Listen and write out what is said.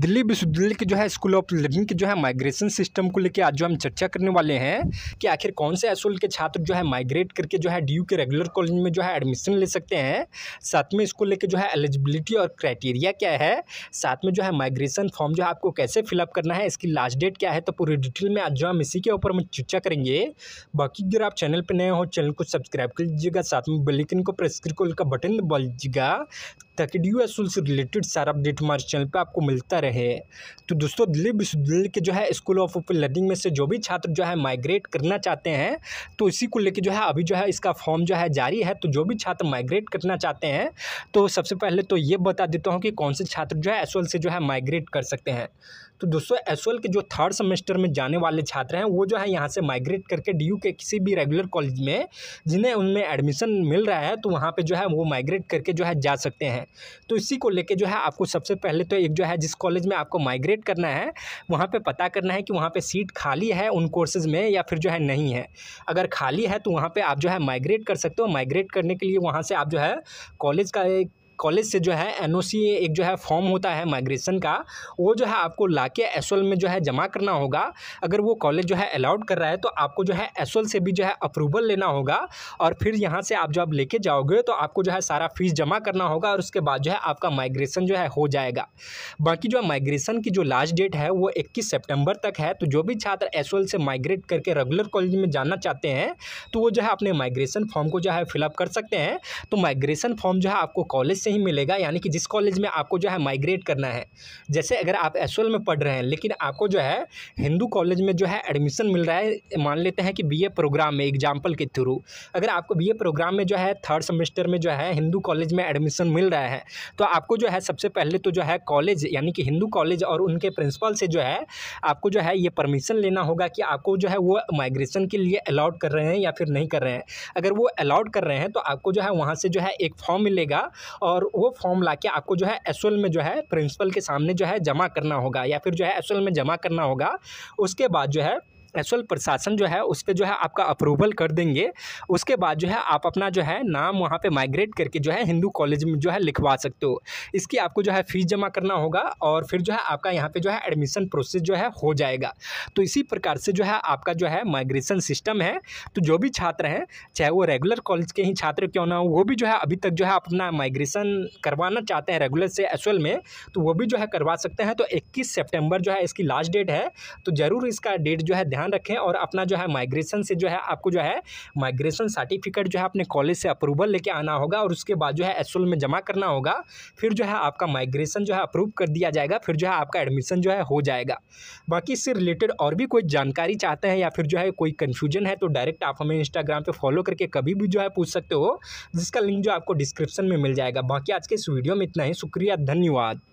दिल्ली विश्वविद्यालय के जो है स्कूल ऑफ लर्निंग के जो है माइग्रेशन सिस्टम को लेकर आज जो हम चर्चा करने वाले हैं कि आखिर कौन से एसोल के छात्र जो है माइग्रेट करके जो है डी के रेगुलर कॉलेज में जो है एडमिशन ले सकते हैं साथ में इसको लेकर जो है एलिजिबिलिटी और क्राइटेरिया क्या है साथ में जो है माइग्रेशन फॉर्म जो है आपको कैसे फिलअप करना है इसकी लास्ट डेट क्या है तो पूरी डिटेल में आज जो हम इसी के ऊपर हम चर्चा करेंगे बाकी अगर आप चैनल पर नए हो चैनल को सब्सक्राइब कर लीजिएगा साथ में बेलिकन को प्रेस करके का बटन दबा लीजिएगा ताकि डी एस से रिलेटेड सारा अपडेट हमारे चैनल पर आपको मिलता रहे तो दोस्तों दिल्ली विश्वविद्यालय के जो है स्कूल ऑफ लर्निंग में से जो भी छात्र जो है माइग्रेट करना चाहते हैं तो इसी को लेकर जो है अभी जो है इसका फॉर्म जो है जारी है तो जो भी छात्र माइग्रेट करना चाहते हैं तो सबसे पहले तो ये बता देता हूँ कि कौन से छात्र जो है एस से जो है माइग्रेट कर सकते हैं तो दोस्तों एस के जो थर्ड सेमेस्टर में जाने वाले छात्र हैं वो जो है यहाँ से माइग्रेट करके डी के किसी भी रेगुलर कॉलेज में जिन्हें उनमें एडमिशन मिल रहा है तो वहाँ पर जो है वो माइग्रेट करके जो है जा सकते हैं तो इसी को लेकर जो है आपको सबसे पहले तो एक जो है जिस कॉलेज में आपको माइग्रेट करना है वहाँ पर पता करना है कि वहाँ पर सीट खाली है उन कोर्सेज़ में या फिर जो है नहीं है अगर खाली है तो वहाँ पर आप जो है माइग्रेट कर सकते हो माइग्रेट करने के लिए वहाँ से आप जो है कॉलेज का एक कॉलेज से जो है एन एक जो है फॉर्म होता है माइग्रेशन का वो जो है आपको ला के में जो है जमा करना होगा अगर वो कॉलेज जो है अलाउड कर रहा है तो आपको जो है एस से भी जो है अप्रूवल लेना होगा और फिर यहाँ से आप जब लेके जाओगे तो आपको जो है सारा फीस जमा करना होगा और उसके बाद जो है आपका माइग्रेशन जो है हो जाएगा बाकी जो है माइग्रेशन की जो लास्ट डेट है वो 21 सितंबर तक है तो जो भी छात्र एस से माइग्रेट करके रेगुलर कॉलेज में जाना चाहते हैं तो वो जो है अपने माइग्रेशन फॉर्म को जो है फिलअप कर सकते हैं तो माइग्रेशन फॉर्म जो है आपको कॉलेज से ही मिलेगा यानी कि जिस कॉलेज में आपको जो है माइग्रेट करना है जैसे अगर आप एस में पढ़ रहे हैं लेकिन आपको जो है हिंदू कॉलेज में जो है एडमिशन मिल रहा है मान लेते हैं कि बी प्रोग्राम में एग्जाम्पल के थ्रू अगर आपको बी प्रोग्राम में जो है थर्ड सेमेस्टर में जो है हिंदू कॉलेज में एडमिशन मिल रहा है तो आपको जो है सबसे पहले तो जो है कॉलेज यानी कि हिंदू कॉलेज और उनके प्रिंसिपल से जो है आपको जो है ये परमिशन लेना होगा कि आपको जो है वो माइग्रेशन के लिए अलाउड कर रहे हैं या फिर नहीं कर रहे हैं अगर वो अलाउड कर रहे हैं तो आपको जो है वहाँ से जो है एक फॉर्म मिलेगा और और वो फॉर्म ला के आपको जो है एस में जो है प्रिंसिपल के सामने जो है जमा करना होगा या फिर जो है एस में जमा करना होगा उसके बाद जो है एक्चुअल प्रशासन जो है उस पर जो है आपका अप्रूवल कर देंगे उसके बाद जो है आप अपना जो है नाम वहाँ पर माइग्रेट करके जो है हिंदू कॉलेज में जो है लिखवा सकते हो इसकी आपको जो है फ़ीस जमा करना होगा और फिर जो है आपका यहाँ पर जो है एडमिशन प्रोसेस जो है हो जाएगा तो इसी प्रकार से जो है आपका जो है माइग्रेशन सिस्टम है तो जो भी छात्र हैं चाहे वो रेगुलर कॉलेज के ही छात्र क्यों ना हो वो भी जो है अभी तक जो है अपना माइग्रेशन करवाना चाहते हैं रेगुलर से एस में तो वो भी जो है करवा सकते हैं तो इक्कीस सेप्टेम्बर जो है इसकी लास्ट डेट है तो ज़रूर इसका डेट जो है ध्यान ध्यान रखें और अपना जो है माइग्रेशन से जो है आपको जो है माइग्रेशन सर्टिफिकेट जो है अपने कॉलेज से अप्रूवल लेके आना होगा और उसके बाद जो है एस में जमा करना होगा फिर जो है आपका माइग्रेशन जो है अप्रूव कर दिया जाएगा फिर जो है आपका एडमिशन जो है हो जाएगा बाकी इससे रिलेटेड और भी कोई जानकारी चाहते हैं या फिर जो है कोई कन्फ्यूजन है तो डायरेक्ट आप हमें इंस्टाग्राम पर फॉलो करके कभी भी जो है पूछ सकते हो जिसका लिंक जो आपको डिस्क्रिप्शन में मिल जाएगा बाकी आज के इस वीडियो में इतना ही शुक्रिया धन्यवाद